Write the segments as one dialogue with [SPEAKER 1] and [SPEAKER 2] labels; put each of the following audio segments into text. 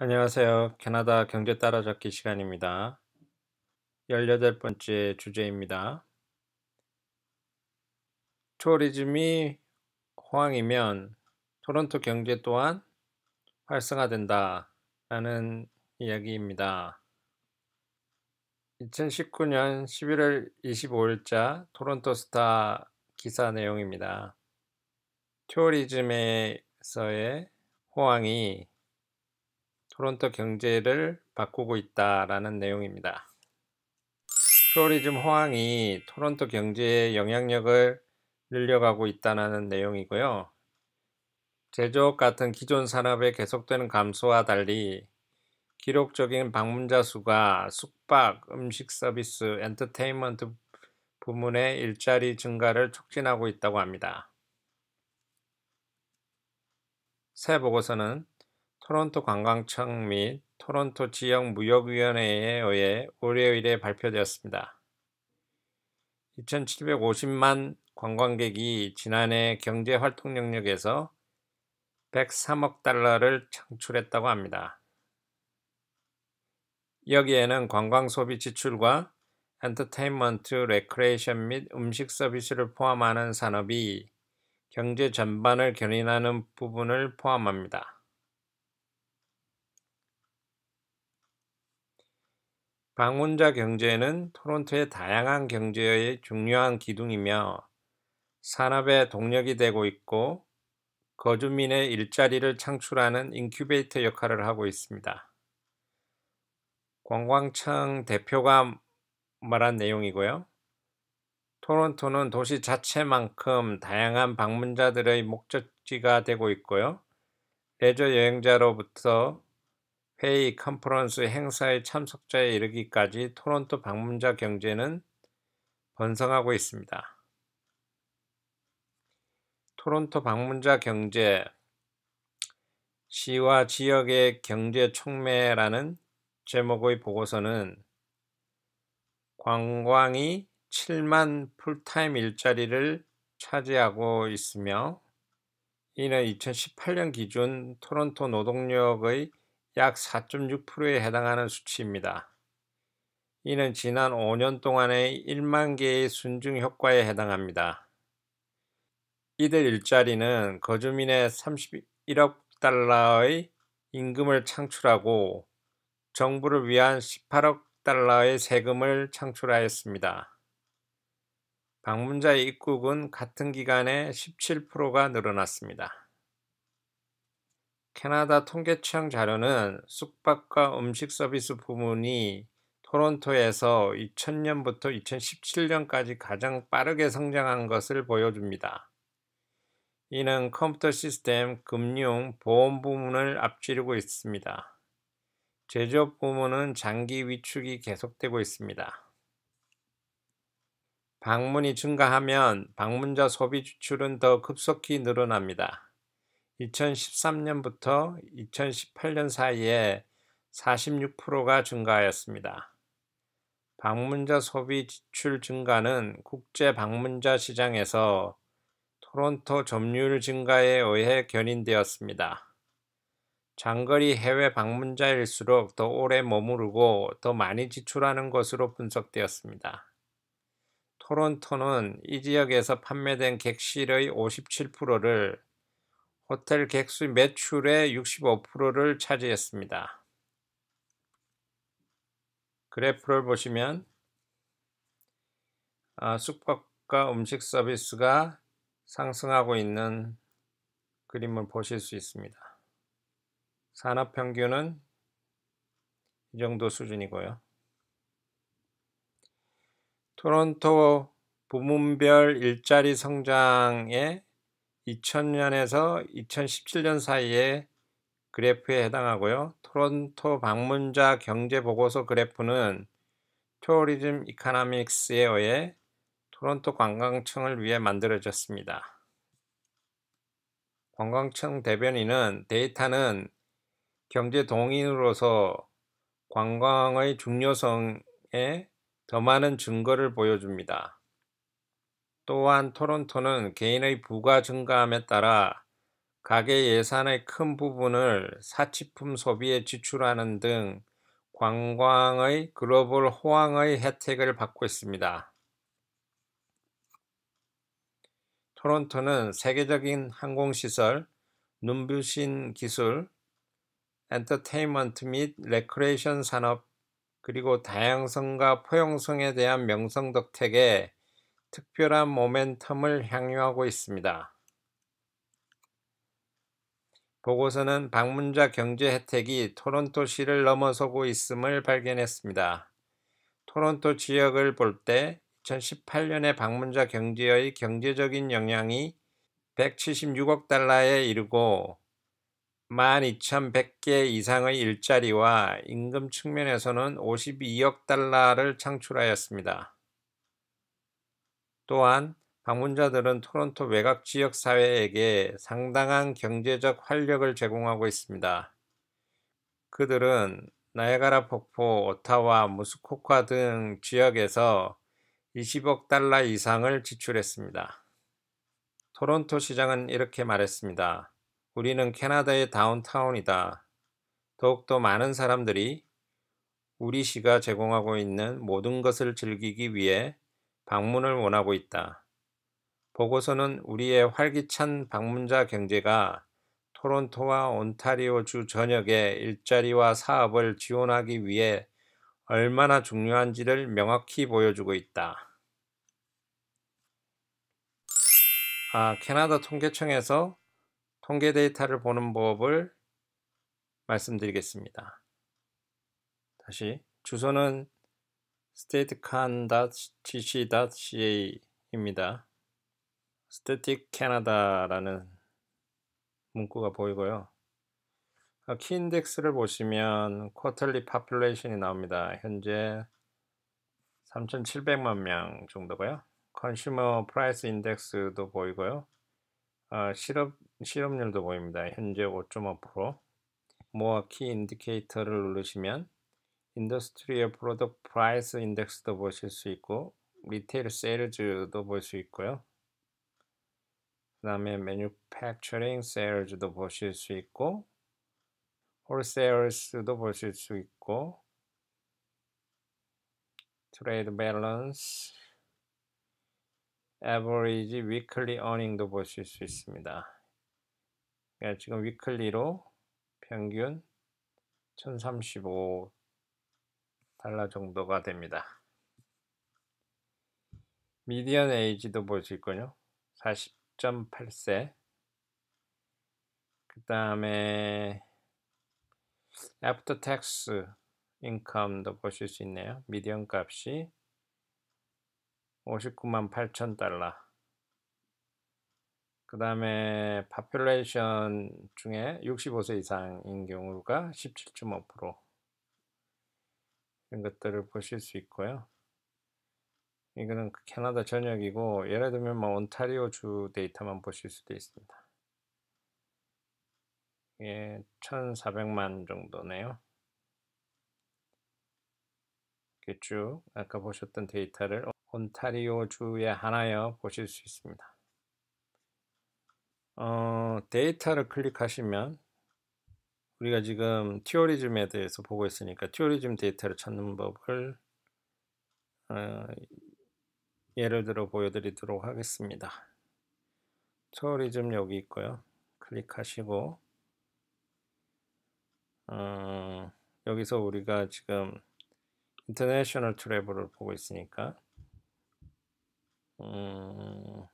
[SPEAKER 1] 안녕하세요. 캐나다 경제 따라잡기 시간입니다. 18번째 주제입니다. 투어리즘이 호황이면 토론토 경제 또한 활성화된다 라는 이야기입니다. 2019년 11월 25일자 토론토 스타 기사 내용입니다. 투어리즘에서의 호황이 토론토 경제를 바꾸고 있다라는 내용입니다. 투어리즘 호황이 토론토 경제의 영향력을 늘려가고 있다는 내용이고요. 제조업 같은 기존 산업의 계속되는 감소와 달리 기록적인 방문자 수가 숙박, 음식 서비스, 엔터테인먼트 부문의 일자리 증가를 촉진하고 있다고 합니다. 새 보고서는 토론토 관광청 및 토론토 지역 무역위원회에 의해 월요일에 발표되었습니다. 2,750만 관광객이 지난해 경제 활동 영역에서 103억 달러를 창출했다고 합니다. 여기에는 관광 소비 지출과 엔터테인먼트, 레크레이션 및 음식 서비스를 포함하는 산업이 경제 전반을 견인하는 부분을 포함합니다. 방문자 경제는 토론토의 다양한 경제의 중요한 기둥이며 산업의 동력이 되고 있고 거주민의 일자리를 창출하는 인큐베이터 역할을 하고 있습니다. 관광청 대표가 말한 내용이고요. 토론토는 도시 자체만큼 다양한 방문자들의 목적지가 되고 있고요. 레저 여행자로부터 회의, 컨퍼런스, 행사의 참석자에 이르기까지 토론토 방문자 경제는 번성하고 있습니다. 토론토 방문자 경제 시와 지역의 경제 촉매라는 제목의 보고서는 관광이 7만 풀타임 일자리를 차지하고 있으며 이는 2018년 기준 토론토 노동력의 약 4.6%에 해당하는 수치입니다. 이는 지난 5년 동안의 1만 개의 순증 효과에 해당합니다. 이들 일자리는 거주민의 31억 달러의 임금을 창출하고 정부를 위한 18억 달러의 세금을 창출하였습니다. 방문자의 입국은 같은 기간에 17%가 늘어났습니다. 캐나다 통계청 자료는 숙박과 음식 서비스 부문이 토론토에서 2000년부터 2017년까지 가장 빠르게 성장한 것을 보여줍니다. 이는 컴퓨터 시스템, 금융, 보험 부문을 앞지르고 있습니다. 제조업 부문은 장기 위축이 계속되고 있습니다. 방문이 증가하면 방문자 소비 지출은 더 급속히 늘어납니다. 2013년부터 2018년 사이에 46%가 증가하였습니다. 방문자 소비 지출 증가는 국제 방문자 시장에서 토론토 점유율 증가에 의해 견인되었습니다. 장거리 해외 방문자일수록 더 오래 머무르고 더 많이 지출하는 것으로 분석되었습니다. 토론토는 이 지역에서 판매된 객실의 57%를 호텔 객수 매출의 65%를 차지했습니다. 그래프를 보시면 아, 숙박과 음식 서비스가 상승하고 있는 그림을 보실 수 있습니다. 산업 평균은 이 정도 수준이고요. 토론토 부문별 일자리 성장의 2000년에서 2017년 사이에 그래프에 해당하고요. 토론토 방문자 경제 보고서 그래프는 투어리즘 이카노믹스에 의해 토론토 관광청을 위해 만들어졌습니다. 관광청 대변인은 데이터는 경제 동인으로서 관광의 중요성에 더 많은 증거를 보여줍니다. 또한 토론토는 개인의 부가 증가함에 따라 가계 예산의 큰 부분을 사치품 소비에 지출하는 등 관광의 글로벌 호황의 혜택을 받고 있습니다. 토론토는 세계적인 항공시설, 눈부신 기술, 엔터테인먼트 및 레크레이션 산업, 그리고 다양성과 포용성에 대한 명성 덕택에 특별한 모멘텀을 향유하고 있습니다. 보고서는 방문자 경제 혜택이 토론토시를 넘어서고 있음을 발견했습니다. 토론토 지역을 볼 때 2018년에 방문자 경제의 경제적인 영향이 176억 달러에 이르고 12,100개 이상의 일자리와 임금 측면에서는 52억 달러를 창출하였습니다. 또한 방문자들은 토론토 외곽 지역 사회에게 상당한 경제적 활력을 제공하고 있습니다. 그들은 나야가라 폭포, 오타와, 무스코카 등 지역에서 20억 달러 이상을 지출했습니다. 토론토 시장은 이렇게 말했습니다. 우리는 캐나다의 다운타운이다. 더욱더 많은 사람들이 우리 시가 제공하고 있는 모든 것을 즐기기 위해 방문을 원하고 있다. 보고서는 우리의 활기찬 방문자 경제가 토론토와 온타리오주 전역의 일자리와 사업을 지원하기 위해 얼마나 중요한지를 명확히 보여주고 있다. 아, 캐나다 통계청에서 통계 데이터를 보는 법을 말씀드리겠습니다. 다시 주소는 staticcan.gc.ca입니다. static canada라는 문구가 보이고요. 어, 키 인덱스를 보시면 quarterly population이 나옵니다. 현재 3,700만 명 정도고요. 컨슈머 프라이스 인덱스도 보이고요. 아, 실업, 실업률도 보입니다. 현재 5.5% 모아 키 인디케이터를 누르시면 인더스트리의 프로덕트 프라이스 인덱스도 보실 수 있고 리테일 세일즈도 볼수 있고요. 그 다음에 매뉴팩처링 세일즈도 보실 수 있고 홀세일스도 보실 수 있고 트레이드 밸런스 에 v 리지 위클리 어닝도 보실 수 있습니다. 그러니까 지금 위클리로 평균 1035 달러 정도가 됩니다. 미디언 에이지도 보실거요 40.8세 그 다음에 애프터 텍스 인컴도 보실 수 있네요. 미디언 값이 59만 8천 달러 그 다음에 파퓰레이션 중에 65세 이상인 경우가 17.5% 이런 것들을 보실 수 있고요. 이거는 그 캐나다 전역이고 예를 들면 뭐 온타리오 주 데이터만 보실 수도 있습니다. 예, 1,400만 정도네요. 이렇게 쭉 아까 보셨던 데이터를 온타리오 주에 하나여 보실 수 있습니다. 어, 데이터를 클릭하시면 우리가 지금 튜어리즘에 대해서 보고 있으니까 튜어리즘 데이터를 찾는 법을 어, 예를 들어 보여드리도록 하겠습니다. 튜어리즘 여기 있고요. 클릭하시고 어, 여기서 우리가 지금 인터내셔널 트래블을 보고 있으니까 음,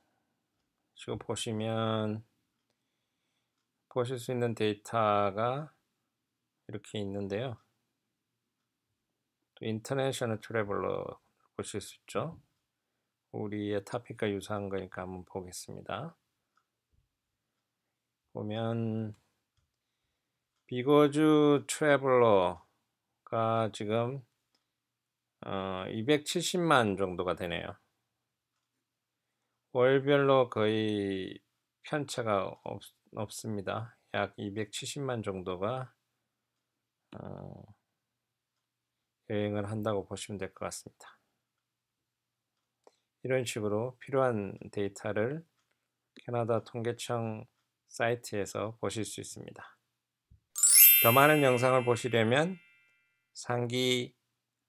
[SPEAKER 1] 지금 보시면 보실 수 있는 데이터가 이렇게 있는데요. 또 인터내셔널 트래블러 보실 수 있죠. 우리의 타픽과 유사한 거니까 한번 보겠습니다. 보면 비거주 트래블러가 지금 어, 270만 정도가 되네요. 월별로 거의 편차가 없, 없습니다. 약 270만 정도가 어, 여행을 한다고 보시면 될 것 같습니다. 이런 식으로 필요한 데이터를 캐나다 통계청 사이트에서 보실 수 있습니다. 더 많은 영상을 보시려면 상기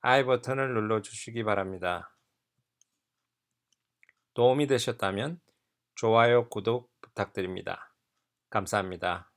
[SPEAKER 1] I 버튼을 눌러주시기 바랍니다. 도움이 되셨다면 좋아요, 구독 부탁드립니다. 감사합니다.